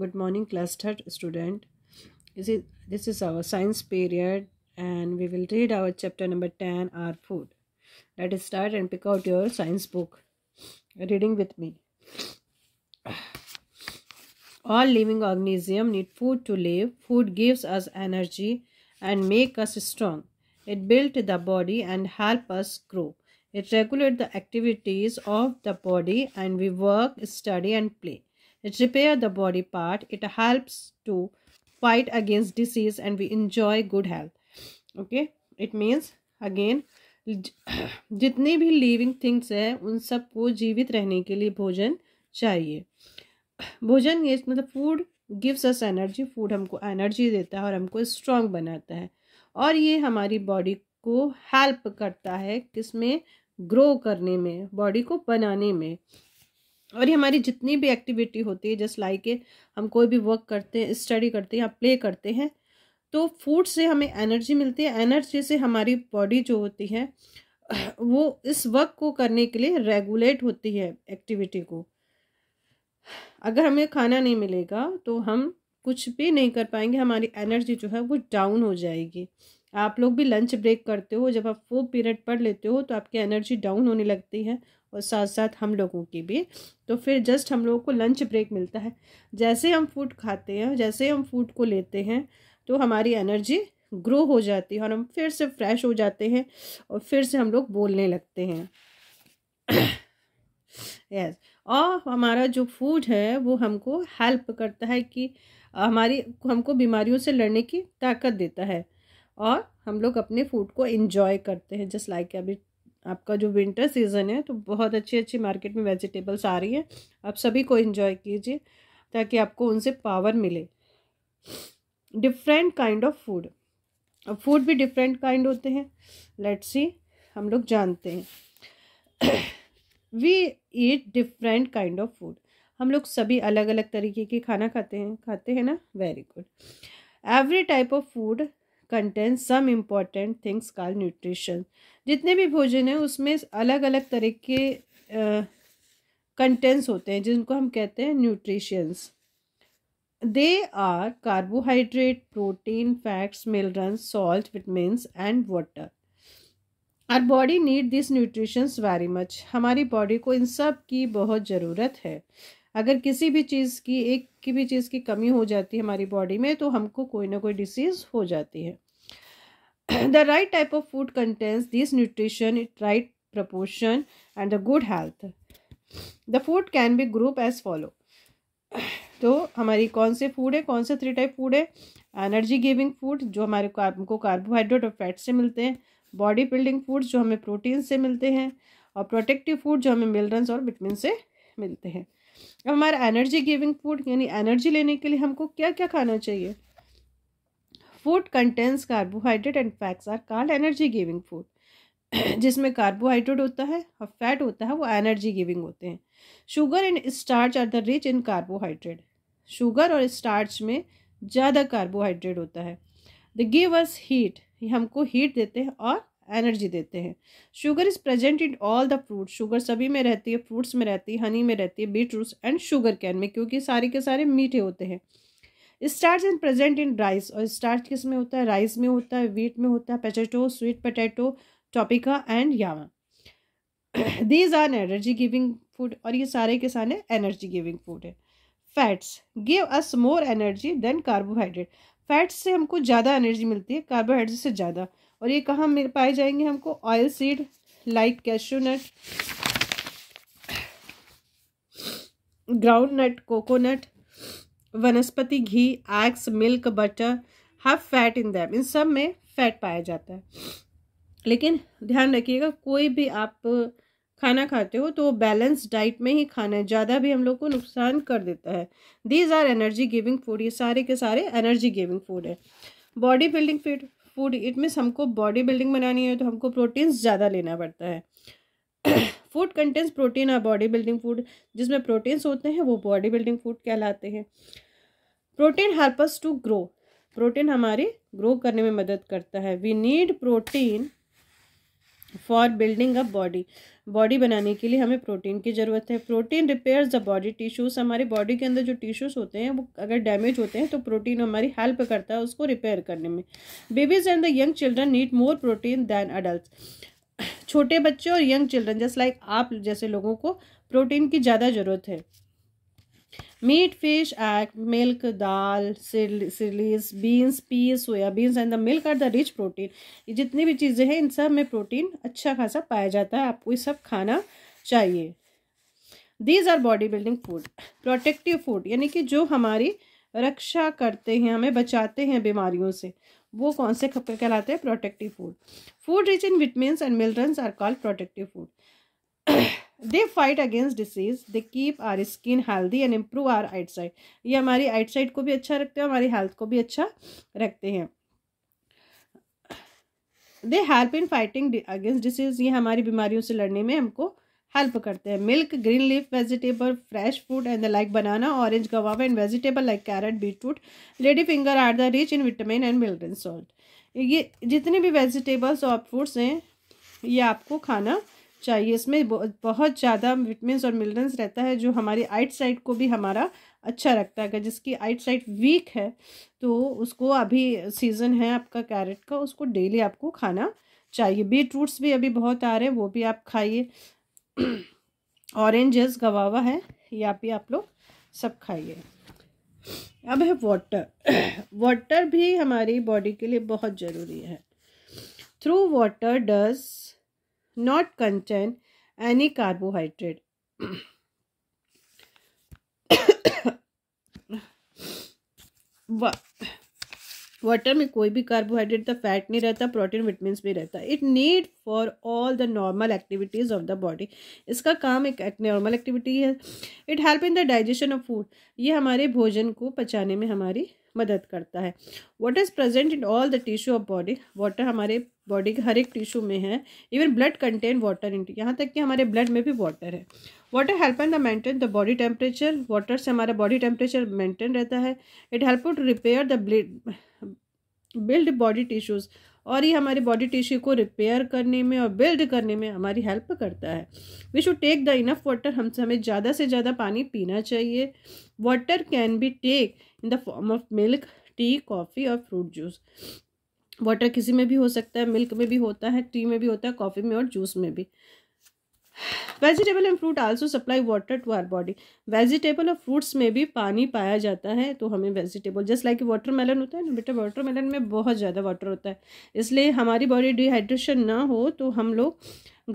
good morning clustered student This is this is our science period and we will read our chapter number 10 our food let us start and pick out your science book reading with me all living organism need food to live food gives us energy and make us strong it built the body and help us grow it regulates the activities of the body and we work study and play repair the body part it helps to fight against disease and we enjoy good health okay it means again जितनी भी living things है उन सबको जीवित रहने के लिए भोजन चाहिए भोजन ये मतलब food gives us energy food हमको एनर्जी देता है और हमको स्ट्रांग बनाता है और ये हमारी बॉडी को हेल्प करता है किसमें ग्रो करने में बॉडी को बनाने में और ये हमारी जितनी भी एक्टिविटी होती है जस्ट लाइक ए हम कोई भी वर्क करते हैं स्टडी करते हैं या प्ले करते हैं तो फूड से हमें एनर्जी मिलती है एनर्जी से हमारी बॉडी जो होती है वो इस वर्क को करने के लिए रेगुलेट होती है एक्टिविटी को अगर हमें खाना नहीं मिलेगा तो हम कुछ भी नहीं कर पाएंगे हमारी एनर्जी जो है वो डाउन हो जाएगी आप लोग भी लंच ब्रेक करते हो जब आप फूड पीरियड पढ़ लेते हो तो आपकी एनर्जी डाउन होने लगती है और साथ साथ हम लोगों की भी तो फिर जस्ट हम लोगों को लंच ब्रेक मिलता है जैसे हम फूड खाते हैं जैसे हम फूड को लेते हैं तो हमारी एनर्जी ग्रो हो जाती है और हम फिर से फ्रेश हो जाते हैं और फिर से हम लोग बोलने लगते हैं यस yes. और हमारा जो फूड है वो हमको हेल्प करता है कि हमारी हमको बीमारियों से लड़ने की ताकत देता है और हम लोग अपने फूड को इन्जॉय करते हैं जस्ट लाइक अभी आपका जो विंटर सीज़न है तो बहुत अच्छी अच्छी मार्केट में वेजिटेबल्स आ रही है आप सभी को इन्जॉय कीजिए ताकि आपको उनसे पावर मिले डिफरेंट काइंड ऑफ फूड अब फूड भी डिफरेंट काइंड होते हैं लेट्स सी हम लोग जानते हैं we eat different kind of food हम लोग सभी अलग अलग तरीके के खाना खाते हैं खाते हैं ना very good every type of food content some important things call nutrition जितने भी भोजन हैं उसमें अलग अलग तरह के कंटेंट्स होते हैं जिनको हम कहते हैं nutritions they are carbohydrate protein fats minerals salt vitamin and water our body need this nutritions very much हमारी बॉडी को इन सब की बहुत ज़रूरत है अगर किसी भी चीज़ की एक की भी चीज़ की कमी हो जाती है हमारी बॉडी में तो हमको कोई ना कोई डिसीज़ हो जाती है the right type of food contains this nutrition in right proportion and the good health the food can be group as follow तो हमारी कौन से फूड है कौन से थ्री टाइप फूड है एनर्जी गिविंग फूड जो हमारे को कार्बोहाइड्रेट और फैट से मिलते हैं बॉडी बिल्डिंग फूड्स जो हमें प्रोटीन से मिलते हैं और प्रोटेक्टिव फूड जो हमें मिनरल्स और विटमिन से मिलते हैं अब हमारा एनर्जी गिविंग फूड यानी एनर्जी लेने के लिए हमको क्या क्या खाना चाहिए food contains carbohydrate and fats are called energy giving food जिसमें कार्बोहाइड्रेट होता है और फैट होता है वो एनर्जी गिविंग होते हैं sugar and starch are the rich in carbohydrate sugar और स्टार्च में ज़्यादा कार्बोहाइड्रेट होता है द गिव अस हीट ये हमको हीट देते हैं और एनर्जी देते हैं sugar is present in all the fruit sugar सभी में रहती है फ्रूट्स में रहती है हनी में रहती है beet roots and sugar cane में क्योंकि सारे के सारे मीठे होते हैं starch and present in rice और स्टार्च किस में होता है राइस में होता है वीट में होता है potato sweet potato tapioca and यावा these are energy giving food और ये सारे के सारे एनर्जी गिविंग फूड है fats give us more energy than carbohydrate fats से हमको ज़्यादा एनर्जी मिलती है कार्बोहाइड्रेट से ज़्यादा और ये कहाँ मिल पाए जाएंगे हमको oil seed like cashew nut ground nut coconut vanaspati ghee eggs milk butter have fat in them इन सब में फैट पाया जाता है लेकिन ध्यान रखिएगा कोई भी आप खाना खाते हो तो वो बैलेंस डाइट में ही खाना है ज़्यादा भी हम लोग को नुकसान कर देता है these are energy giving food ये सारे के सारे एनर्जी गिविंग फूड है body building fit food it means हमको बॉडी बिल्डिंग बनानी है तो हमको प्रोटीन्स ज़्यादा लेना पड़ता है फूड कंटेंट्स प्रोटीन और बॉडी बिल्डिंग फूड जिसमें प्रोटीन्स होते हैं वो बॉडी बिल्डिंग फूड कहलाते हैं protein helps to grow protein हमारे ग्रो करने में मदद करता है we need protein for building a body body बनाने के लिए हमें प्रोटीन की ज़रूरत है protein repair the body tissues हमारे बॉडी के अंदर जो टिश्यूज़ होते हैं वो अगर डैमेज होते हैं तो प्रोटीन हमारी हेल्प करता है उसको रिपेयर करने में babies and the young children need more protein than adult छोटे बच्चे और यंग चिल्ड्रन जस्ट लाइक आप जैसे लोगों को प्रोटीन की ज़्यादा ज़रूरत है meat fish egg milk dal सिलीस beans peas beans and the milk are the rich protein ये जितनी भी चीज़ें हैं इन सब में प्रोटीन अच्छा खासा पाया जाता है आपको ये सब खाना चाहिए these are body building food protective food यानी कि जो हमारी रक्षा करते हैं हमें बचाते हैं बीमारियों से वो कौन से कहलाते हैं protective food food rich in vitamin and minerals are called protective food they fight against disease they keep our skin healthy and improve our eyesight ये हमारी आइट साइड को भी अच्छा रखते हैं हमारी हेल्थ को भी अच्छा रखते हैं they help in fighting against disease ये हमारी बीमारियों से लड़ने में हमको हेल्प करते हैं milk green leaf vegetable fresh fruit and the like banana orange guava and vegetable like carrot beetroot lady finger are the rich in vitamin and mineral salt ये जितने भी वेजिटेबल्स और फ्रूट्स हैं ये आपको खाना चाहिए इसमें बहुत ज़्यादा विटामिन और मिनरल्स रहता है जो हमारी आइट साइड को भी हमारा अच्छा रखता है अगर जिसकी आइट साइड वीक है तो उसको अभी सीज़न है आपका कैरेट का उसको डेली आपको खाना चाहिए बीट रूट्स भी अभी बहुत आ रहे हैं वो भी आप खाइए ऑरेंजेस गवावा है या भी आप लोग सब खाइए अब है वाटर वाटर भी हमारी बॉडी के लिए बहुत ज़रूरी है through water does not contain any carbohydrate water में कोई भी कार्बोहाइड्रेट या फैट नहीं रहता प्रोटीन विटमिन भी रहता it need for all the normal activities of the body इसका काम एक नॉर्मल एक्टिविटी है it help in the digestion of food ये हमारे भोजन को पचाने में हमारी मदद करता है water is present in all the tissue of body water हमारे बॉडी के हर एक टिश्यू में है even blood contain water in यहाँ तक कि हमारे ब्लड में भी वाटर है water help in the maintain the body temperature water से हमारा बॉडी टेम्परेचर मेंटेन रहता है it help to repair the build body tissues और ये हमारे बॉडी टिश्यू को रिपेयर करने में और बिल्ड करने में हमारी हेल्प करता है we should take the enough water हम हमें ज़्यादा से ज़्यादा पानी पीना चाहिए water can be take in the form of milk tea coffee और फ्रूट जूस वाटर किसी में भी हो सकता है मिल्क में भी होता है टी में भी होता है कॉफ़ी में और जूस में भी vegetable and fruit also supply water to our body vegetable और फ्रूट्स में भी पानी पाया जाता है तो हमें vegetable just like watermelon होता है ना बेटा वाटर मेलन में बहुत ज़्यादा वाटर होता है इसलिए हमारी बॉडी डिहाइड्रेशन ना हो तो हम लोग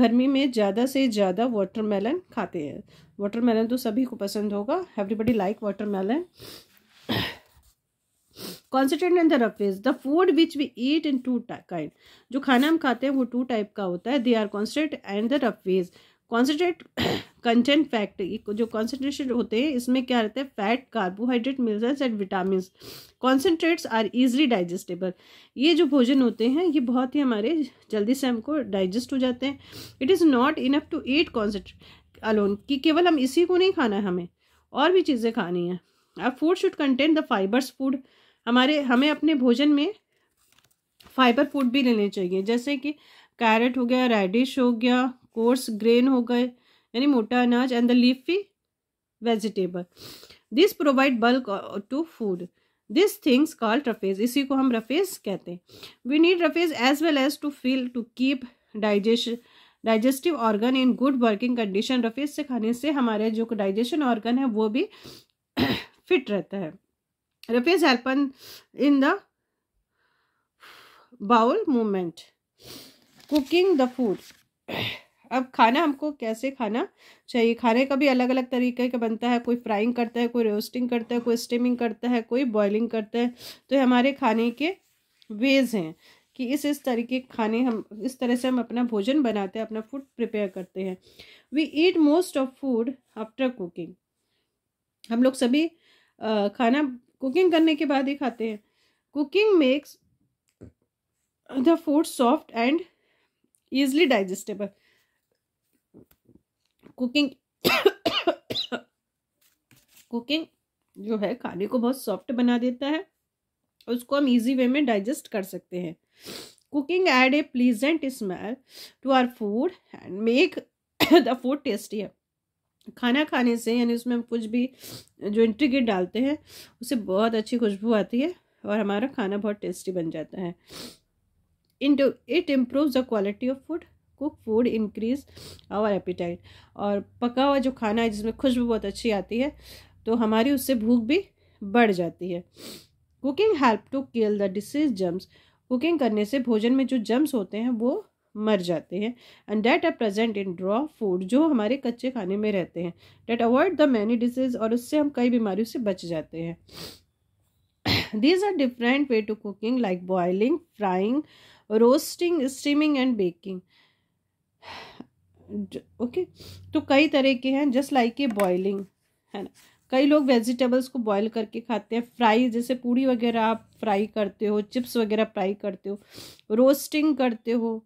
गर्मी में ज़्यादा से ज़्यादा वाटर मेलन खाते हैं वाटर मेलन तो सभी को पसंद होगा everybody like watermelon concentrate in the roughage the food which we eat in two kind जो खाना हम खाते हैं वो टू टाइप का होता है they are concentrate and the roughage concentrate content fat जो कॉन्सेंट्रेशन होते हैं इसमें क्या रहता है fat carbohydrate minerals and vitamin concentrates are easily digestible ये जो भोजन होते हैं ये बहुत ही हमारे जल्दी से हमको डाइजेस्ट हो जाते हैं it is not enough to eat concentrate alone कि केवल हम इसी को नहीं खाना है हमें और भी चीज़ें खानी हैं अब food should content the fibres food हमारे हमें अपने भोजन में फाइबर फूड भी लेने चाहिए जैसे कि कैरेट हो गया रेडिश हो गया कोर्स ग्रेन हो गए यानी मोटा अनाज and the leafy vegetable this provide bulk to food this things called roughage इसी को हम रफेज कहते हैं we need roughage as well as to feel to keep digestion digestive organ in good working condition roughage से खाने से हमारे जो डाइजेशन ऑर्गन है वो भी फिट रहता है roughage helps in the bowel movement cooking the food अब खाना हमको कैसे खाना चाहिए खाने का भी अलग अलग तरीके का बनता है कोई फ्राइंग करता है कोई रोस्टिंग करता है कोई स्टीमिंग करता है कोई बॉइलिंग करता है तो हमारे खाने के वेज हैं कि इस इस तरीके खाने हम इस तरह से हम अपना भोजन बनाते हैं अपना फूड प्रिपेयर करते हैं we eat most of food after cooking हम लोग सभी खाना कुकिंग करने के बाद ही खाते हैं cooking makes the food soft and easily digestible cooking cooking जो है खाने को बहुत सॉफ्ट बना देता है उसको हम इजी वे में डाइजेस्ट कर सकते हैं cooking add a pleasant smell to our food and make the food tasty है खाना खाने से यानी उसमें हम कुछ भी जो इंट्रीगेट डालते हैं उसे बहुत अच्छी खुशबू आती है और हमारा खाना बहुत टेस्टी बन जाता है and it improve the quality of food cook food increase our appetite और पका हुआ जो खाना है जिसमें खुशबू बहुत अच्छी आती है तो हमारी उससे भूख भी बढ़ जाती है cooking help to kill the disease germs cooking करने से भोजन में जो जम्स होते हैं वो मर जाते हैं and that are present in raw food जो हमारे कच्चे खाने में रहते हैं that avoid the many disease और उससे हम कई बीमारियों से बच जाते हैं these are different way to cooking like boiling frying roasting steaming and baking okay तो कई तरह के हैं जस्ट लाइक ए बॉयलिंग है ना कई लोग वेजिटेबल्स को बॉयल करके खाते हैं फ्राई जैसे पूड़ी वगैरह आप फ्राई करते हो चिप्स वगैरह फ्राई करते हो रोस्टिंग करते हो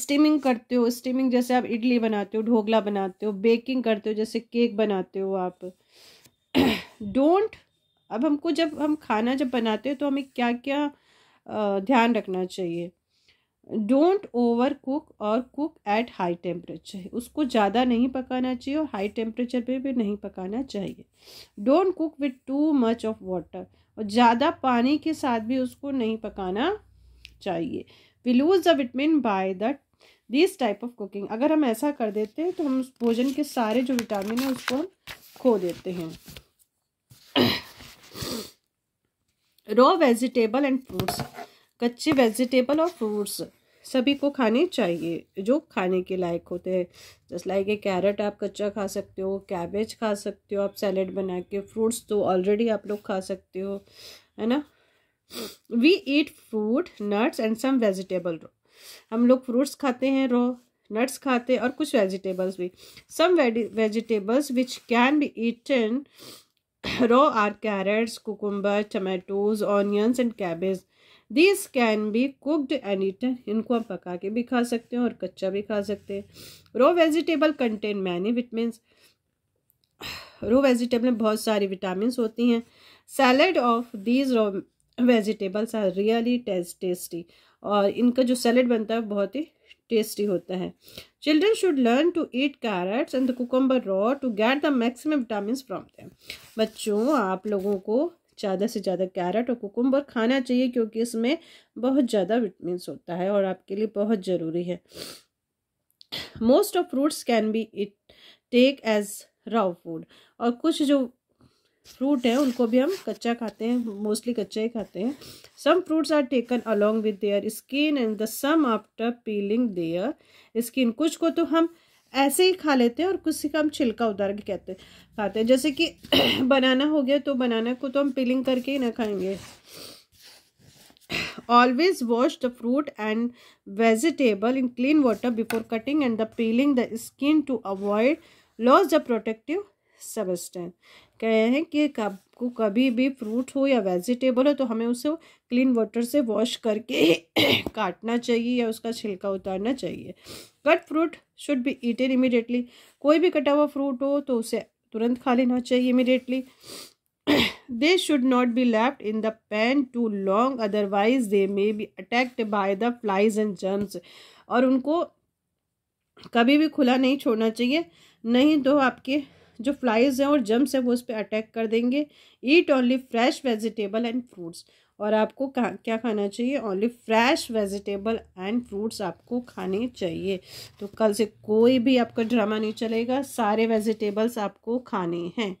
स्टीमिंग करते हो स्टीमिंग जैसे आप इडली बनाते हो ढोकला बनाते हो बेकिंग करते हो जैसे केक बनाते हो आप डोंट अब हमको जब हम खाना जब बनाते हैं तो हमें क्या क्या ध्यान रखना चाहिए don't overcook or cook at high temperature उसको ज़्यादा नहीं पकाना चाहिए और हाई टेम्परेचर पे भी नहीं पकाना चाहिए don't cook with too much of water और ज़्यादा पानी के साथ भी उसको नहीं पकाना चाहिए we lose the vitamin by the this type of cooking अगर हम ऐसा कर देते हैं तो हम उस भोजन के सारे जो विटामिन हैं उसको हम खो देते हैं रॉ वेजिटेबल एंड फ्रूट्स कच्चे वेजिटेबल और फ्रूट्स सभी को खाने चाहिए जो खाने के लायक होते हैं जस्ट लाइक ये कैरेट आप कच्चा खा सकते हो कैबेज खा सकते हो आप सैलड बना के फ्रूट्स तो ऑलरेडी आप लोग खा सकते हो है ना we eat fruit nuts and some vegetable raw हम लोग फ्रूट्स खाते हैं रो नट्स खाते हैं और कुछ वेजिटेबल्स भी some vegetables which can be eaten raw are carrots cucumber tomatoes onions and cabbage this can be cooked and eaten इनको हम पका के भी खा सकते हैं और कच्चा भी खा सकते हैं raw vegetable contain many vitamin raw vegetable में बहुत सारी विटामिन होती हैं salad of these raw vegetables are really tasty और इनका जो सैलड बनता है बहुत ही टेस्टी होता है children should learn to eat carrots and the cucumber raw to get the maximum vitamin from them बच्चों आप लोगों को ज़्यादा से ज़्यादा कैरेट और कुकुम्बर खाना चाहिए क्योंकि इसमें बहुत ज़्यादा विटामिन होता है और आपके लिए बहुत ज़रूरी है most of fruits can be eat take as raw food और कुछ जो फ्रूट हैं उनको भी हम कच्चा खाते हैं मोस्टली कच्चा ही खाते हैं some fruits are taken along with their skin and the some after peeling their skin कुछ को तो हम ऐसे ही खा लेते हैं और कुछ का हम छिलका उतार के कहते खाते हैं जैसे कि बनाना हो गया तो बनाना को तो हम पीलिंग करके ही ना खाएंगे always wash the fruit and vegetable in clean water before cutting and the peeling the skin to avoid loss the protective substance कहे हैं कि आपको कभी भी फ्रूट हो या वेजिटेबल हो तो हमें उसे क्लीन वाटर से वॉश करके काटना चाहिए या उसका छिलका उतारना चाहिए cut fruit should be eated immediately कोई भी कटा हुआ फ्रूट हो तो उसे तुरंत खा लेना चाहिए immediately they should not be left in the pan too long otherwise they may be attacked by the flies and germs और उनको कभी भी खुला नहीं छोड़ना चाहिए नहीं तो आपके जो फ्लाइज हैं और जम्स हैं वो उस पर अटैक कर देंगे eat only fresh vegetable and fruits और आपको क्या खाना चाहिए only fresh vegetable and fruits आपको खाने चाहिए तो कल से कोई भी आपका ड्रामा नहीं चलेगा सारे वेजिटेबल्स आपको खाने हैं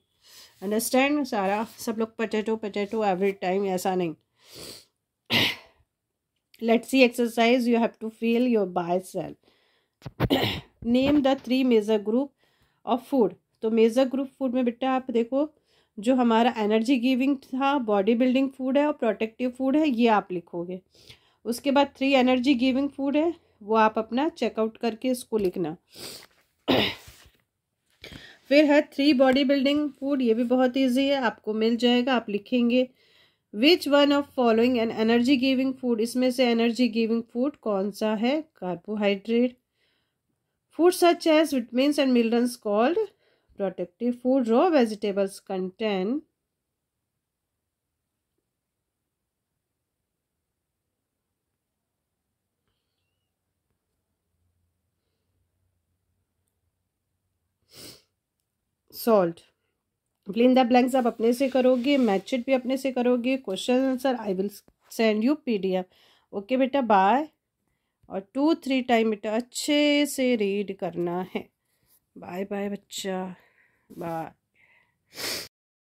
अंडरस्टैंड सारा सब लोग पटेटो पटेटो एवरी टाइम ऐसा नहीं let see exercise you have to fill your by self name the three major group of food तो मेज़र ग्रुप फूड में बेटा आप देखो जो हमारा एनर्जी गिविंग था बॉडी बिल्डिंग फूड है और प्रोटेक्टिव फूड है ये आप लिखोगे उसके बाद थ्री एनर्जी गिविंग फूड है वो आप अपना चेकआउट करके इसको लिखना फिर है थ्री बॉडी बिल्डिंग फूड ये भी बहुत इजी है आपको मिल जाएगा आप लिखेंगे which one of following an energy giving food इसमें से एनर्जी गिविंग फूड कौन सा है carbohydrate food such as vitamin and minerals called protective food raw vegetables contain salt fill the blanks आप अपने से करोगे मैचिट भी अपने से करोगे question answer I will send you PDF okay बेटा बाय और टू थ्री टाइम बेटा अच्छे से रीड करना है बाय बाय बच्चा 吧。